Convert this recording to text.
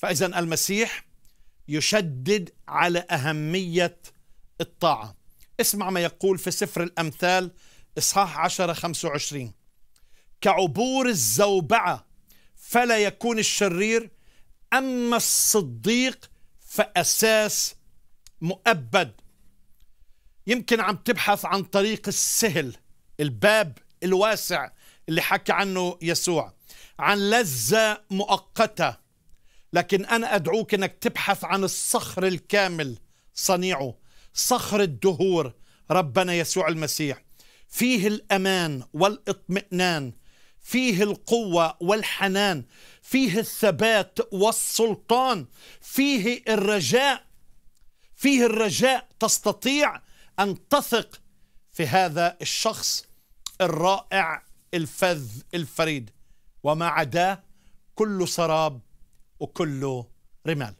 فإذا المسيح يشدد على أهمية الطاعة اسمع ما يقول في سفر الأمثال إصحاح 10 25 كعبور الزوبعة فلا يكون الشرير أما الصديق فأساس مؤبد يمكن عم تبحث عن طريق السهل الباب الواسع اللي حكى عنه يسوع عن لذة مؤقتة لكن أنا أدعوك أنك تبحث عن الصخر الكامل صنيعه صخر الدهور ربنا يسوع المسيح فيه الأمان والإطمئنان فيه القوة والحنان فيه الثبات والسلطان فيه الرجاء فيه الرجاء تستطيع أن تثق في هذا الشخص الرائع الفذ الفريد وما عداه كل سراب وكله رمال